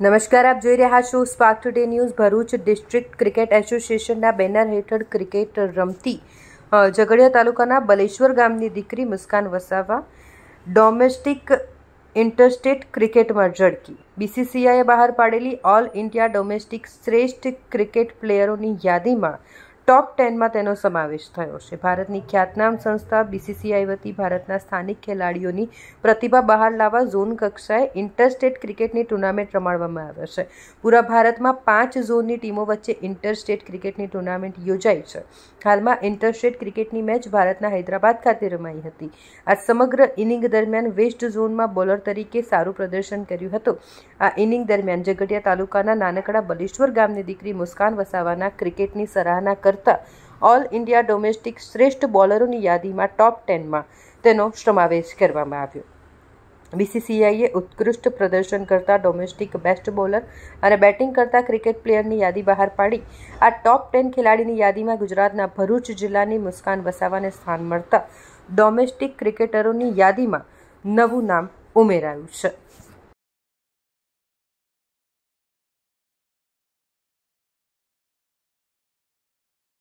નમસ્કાર આપ જોઈ રહ્યા છો spark today news Bharuch district cricket એસોસિએશનના બેનર હેઠળ ક્રિકેટ રમતી ઝઘડિયા તાલુકાના બલેશ્વર ગામની દીકરી મુસ્કાન વસાવા ડોમેસ્ટિક ઇન્ટરસ્ટેટ ક્રિકેટમાં ઝડકી બીસીસીઆઈએ બહાર પાડેલી ઓલ ઇન્ડિયા ડોમેસ્ટિક શ્રેષ્ઠ ક્રિકેટ પ્લેયરોની યાદીમાં ટોપ 10 માં તેનો સમાવેશ થયો છે ભારતનીख्यात નામ સંસ્થા બીસીસીઆઈ વતી ભારતના સ્થાનિક ખેલાડીઓની પ્રતિભા બહાર લાવવા ઝોન કક્ષાએ ઇન્ટરસ્ટેટ ક્રિકેટની ટુર્નામેન્ટ રમાડવામાં આવે છે પૂરા ભારતમાં 5 ઝોનની ટીમો વચ્ચે ઇન્ટરસ્ટેટ ક્રિકેટની ટુર્નામેન્ટ યોજાઈ છે હાલમાં ઇન્ટરસ્ટેટ ક્રિકેટની મેચ ભારતના હૈદરાબાદ ખાતે રમાઈ હતી આ સમગ્ર ઇનિંગ દરમિયાન વેસ્ટ ઝોનમાં બોલર તરીકે સારું પ્રદર્શન કર્યું હતું આ ઇનિંગ દરમિયાન જગડિયા તાલુકાના નાનકડા બલિશ્વર ગામની દીકરી મુસ્કાન વસાવાના ક્રિકેટની સરાહના કર કરતા ઓલ ઇન્ડિયા ડોમેસ્ટિક શ્રેષ્ઠ બોલરોની યાદીમાં ટોપ ટેનમાં તેનો સમાવેશ કરવામાં આવ્યો બીસીસીઆઈએ ઉત્કૃષ્ટ પ્રદર્શન કરતા ડોમેસ્ટિક બેસ્ટ બોલર અને બેટિંગ કરતા ક્રિકેટ પ્લેયરની યાદી બહાર પાડી આ ટોપ ટેન ખેલાડીની યાદીમાં ગુજરાતના ભરૂચ જિલ્લાની મુસ્કાન વસાવાને સ્થાન મળતા ડોમેસ્ટિક ક્રિકેટરોની યાદીમાં નવું નામ ઉમેરાયું છે